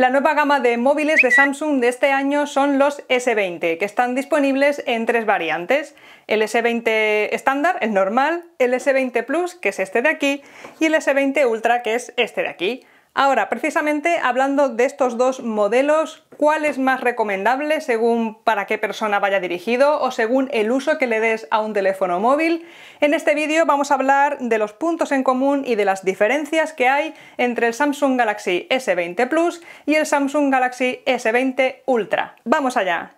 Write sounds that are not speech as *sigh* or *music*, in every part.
La nueva gama de móviles de Samsung de este año son los S20, que están disponibles en tres variantes. El S20 estándar, el normal, el S20 Plus, que es este de aquí, y el S20 Ultra, que es este de aquí. Ahora, precisamente hablando de estos dos modelos, ¿cuál es más recomendable según para qué persona vaya dirigido o según el uso que le des a un teléfono móvil? En este vídeo vamos a hablar de los puntos en común y de las diferencias que hay entre el Samsung Galaxy S20 Plus y el Samsung Galaxy S20 Ultra. ¡Vamos allá!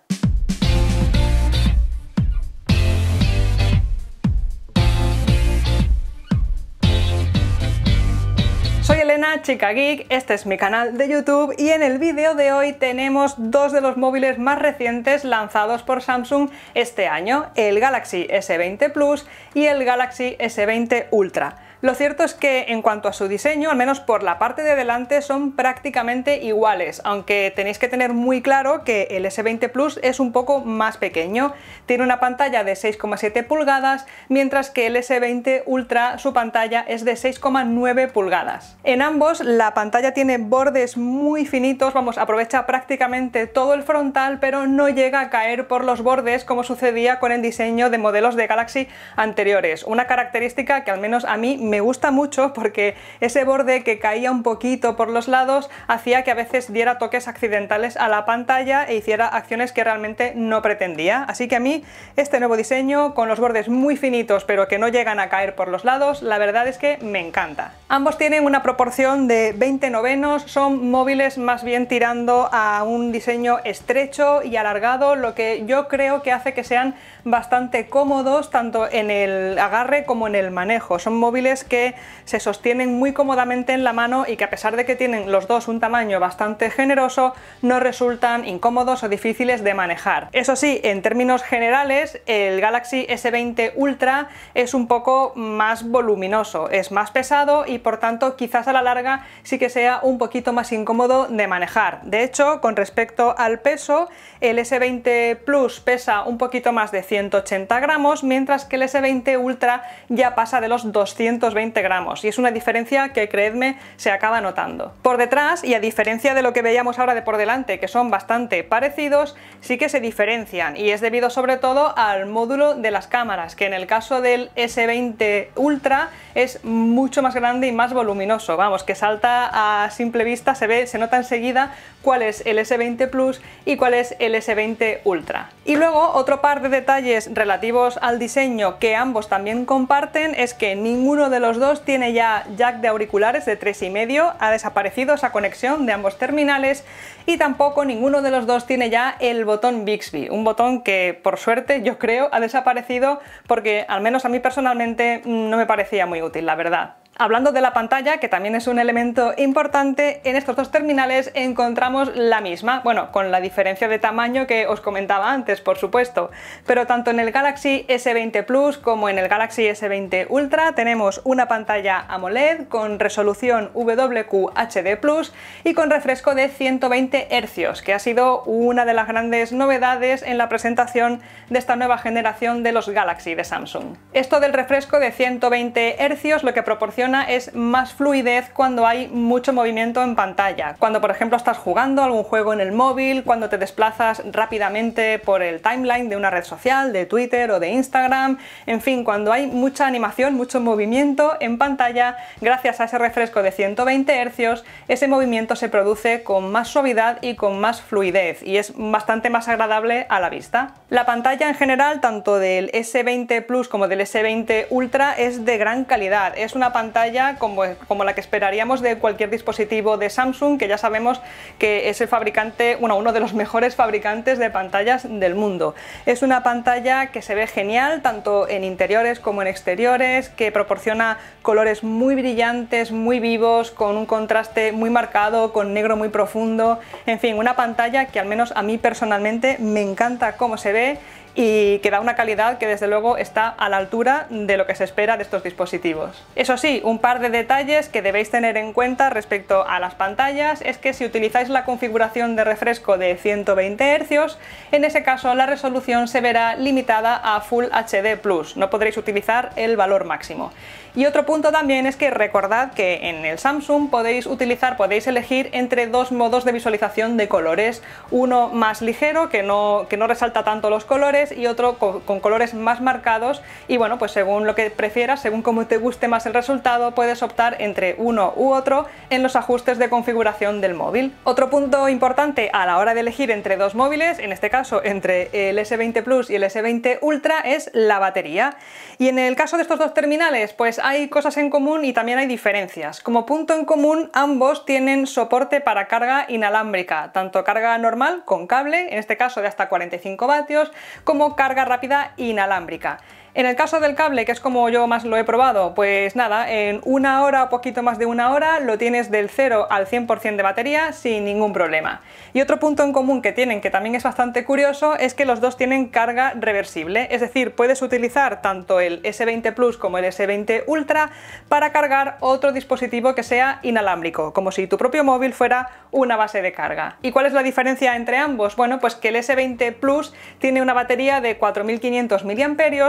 Hola chica geek, este es mi canal de YouTube y en el vídeo de hoy tenemos dos de los móviles más recientes lanzados por Samsung este año, el Galaxy S20 Plus y el Galaxy S20 Ultra. Lo cierto es que en cuanto a su diseño, al menos por la parte de delante, son prácticamente iguales, aunque tenéis que tener muy claro que el S20 Plus es un poco más pequeño. Tiene una pantalla de 6,7 pulgadas, mientras que el S20 Ultra su pantalla es de 6,9 pulgadas. En ambos la pantalla tiene bordes muy finitos, vamos, aprovecha prácticamente todo el frontal, pero no llega a caer por los bordes como sucedía con el diseño de modelos de Galaxy anteriores, una característica que al menos a mí me me gusta mucho porque ese borde que caía un poquito por los lados hacía que a veces diera toques accidentales a la pantalla e hiciera acciones que realmente no pretendía. Así que a mí este nuevo diseño con los bordes muy finitos pero que no llegan a caer por los lados, la verdad es que me encanta. Ambos tienen una proporción de 20 novenos, son móviles más bien tirando a un diseño estrecho y alargado, lo que yo creo que hace que sean bastante cómodos tanto en el agarre como en el manejo. Son móviles que se sostienen muy cómodamente en la mano y que a pesar de que tienen los dos un tamaño bastante generoso, no resultan incómodos o difíciles de manejar. Eso sí, en términos generales, el Galaxy S20 Ultra es un poco más voluminoso, es más pesado y por tanto quizás a la larga sí que sea un poquito más incómodo de manejar. De hecho, con respecto al peso, el S20 Plus pesa un poquito más de 180 gramos, mientras que el S20 Ultra ya pasa de los 200 20 gramos y es una diferencia que creedme se acaba notando. Por detrás y a diferencia de lo que veíamos ahora de por delante que son bastante parecidos sí que se diferencian y es debido sobre todo al módulo de las cámaras que en el caso del S20 Ultra es mucho más grande y más voluminoso, vamos que salta a simple vista, se ve, se nota enseguida cuál es el S20 Plus y cuál es el S20 Ultra. Y luego otro par de detalles relativos al diseño que ambos también comparten es que ninguno de de los dos tiene ya jack de auriculares de 3,5, ha desaparecido esa conexión de ambos terminales y tampoco ninguno de los dos tiene ya el botón Bixby, un botón que por suerte yo creo ha desaparecido porque al menos a mí personalmente mm, no me parecía muy útil, la verdad. Hablando de la pantalla, que también es un elemento importante, en estos dos terminales encontramos la misma, bueno, con la diferencia de tamaño que os comentaba antes, por supuesto, pero tanto en el Galaxy S20 Plus como en el Galaxy S20 Ultra tenemos una pantalla AMOLED con resolución WQHD Plus y con refresco de 120 Hz, que ha sido una de las grandes novedades en la presentación de esta nueva generación de los Galaxy de Samsung. Esto del refresco de 120 Hz lo que proporciona es más fluidez cuando hay mucho movimiento en pantalla. Cuando por ejemplo estás jugando algún juego en el móvil, cuando te desplazas rápidamente por el timeline de una red social, de Twitter o de Instagram, en fin, cuando hay mucha animación, mucho movimiento en pantalla, gracias a ese refresco de 120 Hz, ese movimiento se produce con más suavidad y con más fluidez y es bastante más agradable a la vista. La pantalla en general, tanto del S20 Plus como del S20 Ultra, es de gran calidad. Es una pantalla como, la que esperaríamos de cualquier dispositivo de Samsung, que ya sabemos que es el fabricante, bueno, uno de los mejores fabricantes de pantallas del mundo. Es una pantalla que se ve genial, tanto en interiores como en exteriores, que proporciona colores muy brillantes, muy vivos, con un contraste muy marcado, con negro muy profundo, en fin, una pantalla que al menos a mí personalmente me encanta cómo se ve y que da una calidad que desde luego está a la altura de lo que se espera de estos dispositivos. Eso sí, un par de detalles que debéis tener en cuenta respecto a las pantallas es que si utilizáis la configuración de refresco de 120 Hz, en ese caso la resolución se verá limitada a Full HD+, no podréis utilizar el valor máximo. Y otro punto también es que recordad que en el Samsung podéis utilizar, podéis elegir entre dos modos de visualización de colores. Uno más ligero, que no, que no resalta tanto los colores, y otro con, colores más marcados. Y bueno, pues según lo que prefieras, según cómo te guste más el resultado, puedes optar entre uno u otro en los ajustes de configuración del móvil. Otro punto importante a la hora de elegir entre dos móviles, en este caso entre el S20 Plus y el S20 Ultra, es la batería. Y en el caso de estos dos terminales, pues hay cosas en común y también hay diferencias. Como punto en común, ambos tienen soporte para carga inalámbrica, tanto carga normal con cable, en este caso de hasta 45 vatios, como carga rápida inalámbrica. En el caso del cable, que es como yo más lo he probado, pues nada, en una hora o poquito más de una hora lo tienes del 0 al 100% de batería sin ningún problema. Y otro punto en común que tienen, que también es bastante curioso, es que los dos tienen carga reversible, es decir, puedes utilizar tanto el S20 Plus como el S20 Ultra para cargar otro dispositivo que sea inalámbrico, como si tu propio móvil fuera una base de carga. ¿Y cuál es la diferencia entre ambos? Bueno, pues que el S20 Plus tiene una batería de 4500 mAh,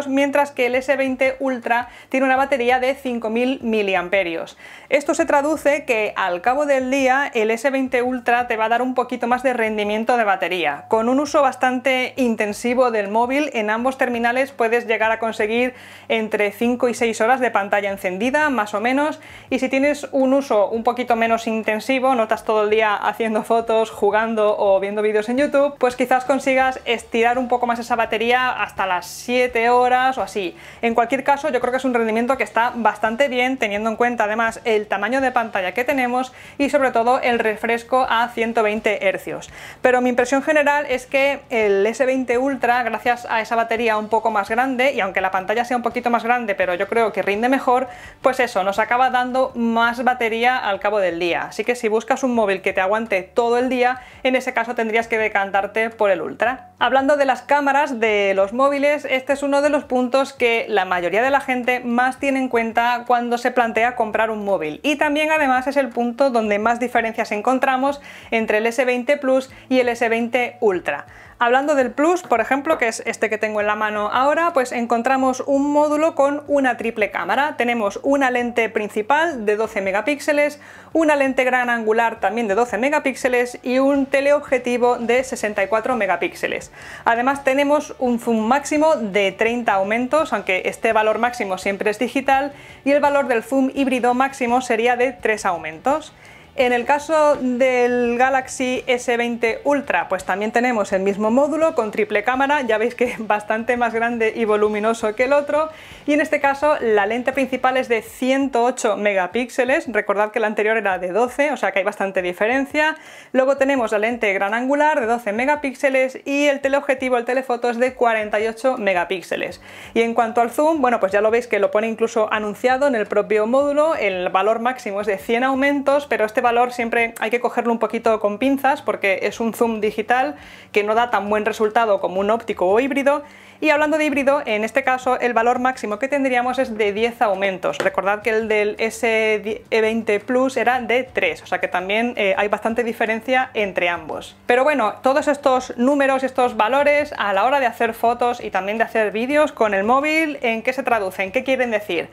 mientras mientras que el S20 Ultra tiene una batería de 5000 mAh. Esto se traduce que al cabo del día el S20 Ultra te va a dar un poquito más de rendimiento de batería. Con un uso bastante intensivo del móvil en ambos terminales puedes llegar a conseguir entre 5 y 6 horas de pantalla encendida, más o menos, y si tienes un uso un poquito menos intensivo, notas todo el día haciendo fotos, jugando o viendo vídeos en YouTube, pues quizás consigas estirar un poco más esa batería hasta las 7 horas o así. En cualquier caso, yo creo que es un rendimiento que está bastante bien, teniendo en cuenta además el tamaño de pantalla que tenemos y sobre todo el refresco a 120 Hz. Pero mi impresión general es que el S20 Ultra, gracias a esa batería un poco más grande, y aunque la pantalla sea un poquito más grande, pero yo creo que rinde mejor, pues eso, nos acaba dando más batería al cabo del día. Así que si buscas un móvil que te aguante todo el día, en ese caso tendrías que decantarte por el Ultra. Hablando de las cámaras de los móviles, este es uno de los puntos que la mayoría de la gente más tiene en cuenta cuando se plantea comprar un móvil. Y también además es el punto donde más diferencias encontramos entre el S20 Plus y el S20 Ultra. Hablando del Plus, por ejemplo, que es este que tengo en la mano ahora, pues encontramos un módulo con una triple cámara. Tenemos una lente principal de 12 megapíxeles, una lente gran angular también de 12 megapíxeles y un teleobjetivo de 64 megapíxeles. Además tenemos un zoom máximo de 30 aumentos, aunque este valor máximo siempre es digital, y el valor del zoom híbrido máximo sería de 3 aumentos. En el caso del Galaxy S20 Ultra, pues también tenemos el mismo módulo con triple cámara, ya veis que es *laughs* bastante más grande y voluminoso que el otro, y en este caso la lente principal es de 108 megapíxeles, recordad que la anterior era de 12, o sea que hay bastante diferencia, luego tenemos la lente gran angular de 12 megapíxeles y el teleobjetivo, el telefoto es de 48 megapíxeles. Y en cuanto al zoom, bueno pues ya lo veis que lo pone incluso anunciado en el propio módulo, el valor máximo es de 100 aumentos, pero este valor siempre hay que cogerlo un poquito con pinzas porque es un zoom digital que no da tan buen resultado como un óptico o híbrido y hablando de híbrido, en este caso el valor máximo que tendríamos es de 10 aumentos. Recordad que el del S20 Plus era de 3, o sea que también eh, hay bastante diferencia entre ambos. Pero bueno, todos estos números, estos valores, a la hora de hacer fotos y también de hacer vídeos con el móvil, ¿en qué se traducen? ¿Qué quieren decir?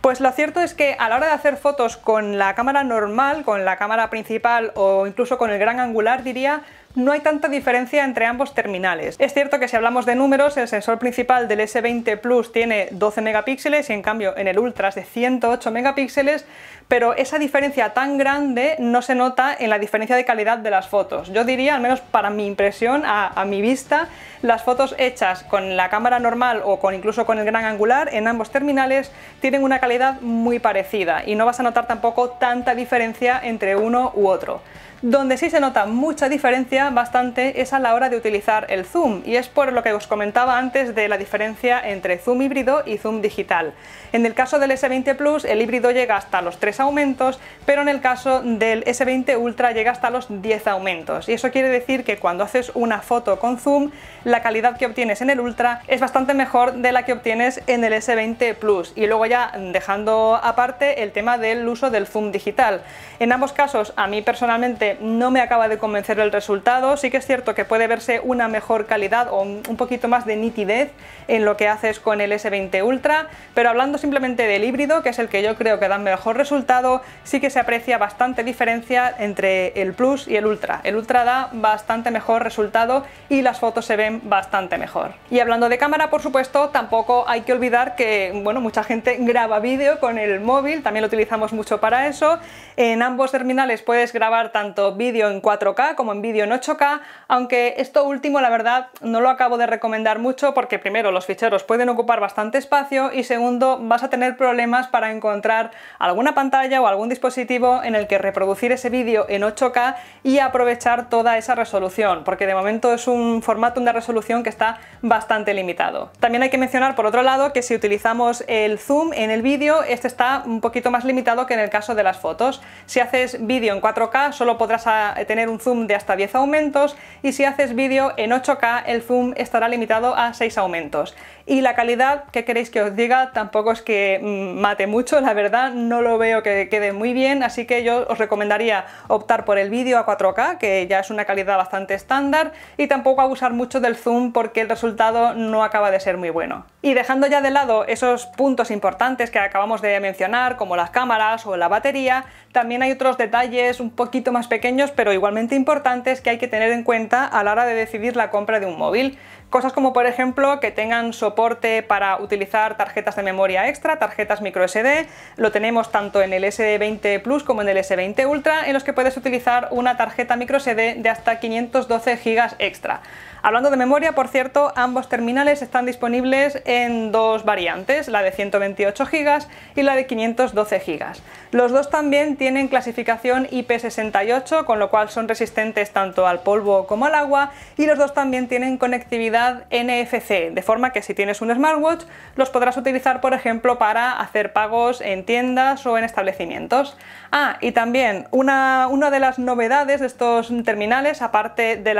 Pues lo cierto es que a la hora de hacer fotos con la cámara normal, con la cámara principal o incluso con el gran angular, diría, no hay tanta diferencia entre ambos terminales. Es cierto que si hablamos de números, el sensor principal del S20 Plus tiene 12 megapíxeles y en cambio en el Ultra es de 108 megapíxeles, pero esa diferencia tan grande no se nota en la diferencia de calidad de las fotos. Yo diría, al menos para mi impresión, a, mi vista, las fotos hechas con la cámara normal o con incluso con el gran angular en ambos terminales tienen una calidad muy parecida y no vas a notar tampoco tanta diferencia entre uno u otro. Donde sí se nota mucha diferencia bastante es a la hora de utilizar el zoom y es por lo que os comentaba antes de la diferencia entre zoom híbrido y zoom digital. En el caso del S20 Plus el híbrido llega hasta los 3 aumentos, pero en el caso del S20 Ultra llega hasta los 10 aumentos. Y eso quiere decir que cuando haces una foto con zoom, la calidad que obtienes en el Ultra es bastante mejor de la que obtienes en el S20 Plus. Y luego ya dejando aparte el tema del uso del zoom digital. En ambos casos a mí personalmente no me acaba de convencer el resultado. Sí que es cierto que puede verse una mejor calidad o un poquito más de nitidez en lo que haces con el S20 Ultra, pero hablando simplemente del híbrido, que es el que yo creo que da mejor resultado, sí que se aprecia bastante diferencia entre el Plus y el Ultra. El Ultra da bastante mejor resultado y las fotos se ven bastante mejor. Y hablando de cámara, por supuesto, tampoco hay que olvidar que, bueno, mucha gente graba vídeo con el móvil, también lo utilizamos mucho para eso. En ambos terminales puedes grabar tanto vídeo en 4K como en vídeo en 8K, aunque esto último la verdad no lo acabo de recomendar mucho porque primero los ficheros pueden ocupar bastante espacio y segundo vas a tener problemas para encontrar alguna pantalla o algún dispositivo en el que reproducir ese vídeo en 8K y aprovechar toda esa resolución, porque de momento es un formato, de resolución que está bastante limitado. También hay que mencionar por otro lado que si utilizamos el zoom en el vídeo, este está un poquito más limitado que en el caso de las fotos. Si haces vídeo en 4K solo podrás ah, tener un zoom de hasta 10 aumentos y si haces vídeo en 8K el zoom estará limitado a 6 aumentos. Y la calidad, ¿qué queréis que os diga? Tampoco es que mm, mate mucho, la verdad, no lo veo que quede muy bien, así que yo os recomendaría optar por el vídeo a 4K, que ya es una calidad bastante estándar, y tampoco abusar mucho del zoom porque el resultado no acaba de ser muy bueno. Y dejando ya de lado esos puntos importantes que acabamos de mencionar, como las cámaras o la batería, también hay otros detalles un poquito más pequeños, pero igualmente importantes que hay que tener en cuenta a la hora de decidir la compra de un móvil. Cosas como por ejemplo que tengan soporte para utilizar tarjetas de memoria extra, tarjetas micro SD. lo tenemos tanto en el S20 Plus como en el S20 Ultra, en los que puedes utilizar una tarjeta microSD de hasta 512 GB extra. Hablando de memoria, por cierto, ambos terminales están disponibles en dos variantes, la de 128 GB y la de 512 GB. Los dos también tienen clasificación IP68, con lo cual son resistentes tanto al polvo como al agua, y los dos también tienen conectividad NFC, de forma que si tienes un smartwatch los podrás utilizar, por ejemplo, para hacer pagos en tiendas o en establecimientos. Ah, y también una, una de las novedades de estos terminales, aparte de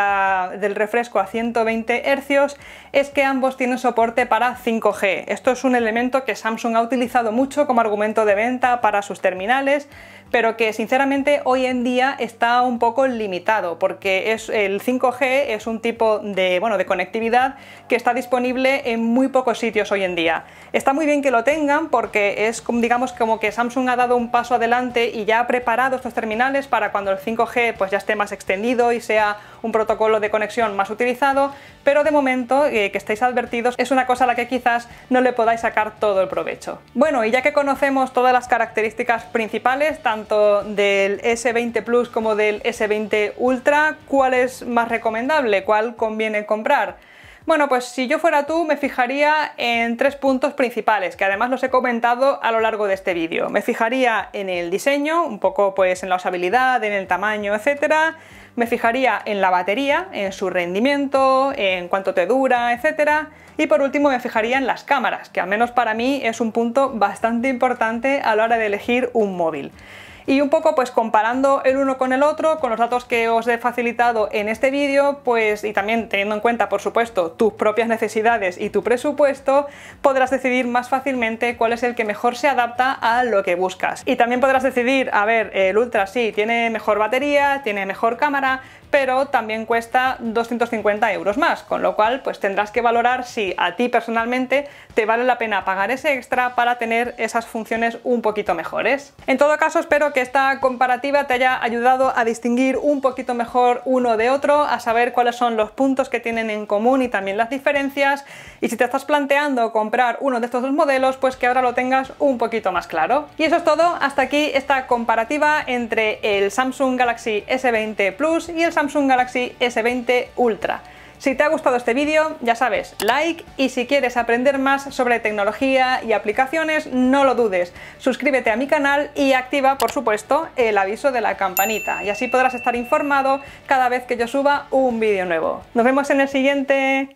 del refresco hacia 120 hercios es que ambos tienen soporte para 5G. Esto es un elemento que Samsung ha utilizado mucho como argumento de venta para sus terminales, pero que sinceramente hoy en día está un poco limitado porque es, el 5G es un tipo de, bueno, de conectividad que está disponible en muy pocos sitios hoy en día. Está muy bien que lo tengan porque es digamos como que Samsung ha dado un paso adelante y ya ha preparado estos terminales para cuando el 5G pues ya esté más extendido y sea un protocolo de conexión más utilizado pero de momento eh, que estéis advertidos es una cosa a la que quizás no le podáis sacar todo el provecho. Bueno, y ya que conocemos todas las características principales, tanto del S20 Plus como del S20 Ultra, ¿cuál es más recomendable? ¿Cuál conviene comprar? Bueno, pues si yo fuera tú me fijaría en tres puntos principales, que además los he comentado a lo largo de este vídeo. Me fijaría en el diseño, un poco pues en la usabilidad, en el tamaño, etcétera. Me fijaría en la batería, en su rendimiento, en cuánto te dura, etcétera. Y por último me fijaría en las cámaras, que al menos para mí es un punto bastante importante a la hora de elegir un móvil y un poco pues comparando el uno con el otro, con los datos que os he facilitado en este vídeo, pues y también teniendo en cuenta por supuesto tus propias necesidades y tu presupuesto, podrás decidir más fácilmente cuál es el que mejor se adapta a lo que buscas. Y también podrás decidir, a ver, el Ultra sí, tiene mejor batería, tiene mejor cámara, pero también cuesta 250 euros más, con lo cual pues tendrás que valorar si a ti personalmente te vale la pena pagar ese extra para tener esas funciones un poquito mejores. En todo caso espero que que esta comparativa te haya ayudado a distinguir un poquito mejor uno de otro, a saber cuáles son los puntos que tienen en común y también las diferencias. Y si te estás planteando comprar uno de estos dos modelos, pues que ahora lo tengas un poquito más claro. Y eso es todo, hasta aquí esta comparativa entre el Samsung Galaxy S20 Plus y el Samsung Galaxy S20 Ultra. Si te ha gustado este vídeo, ya sabes, like y si quieres aprender más sobre tecnología y aplicaciones, no lo dudes. Suscríbete a mi canal y activa, por supuesto, el aviso de la campanita y así podrás estar informado cada vez que yo suba un vídeo nuevo. Nos vemos en el siguiente.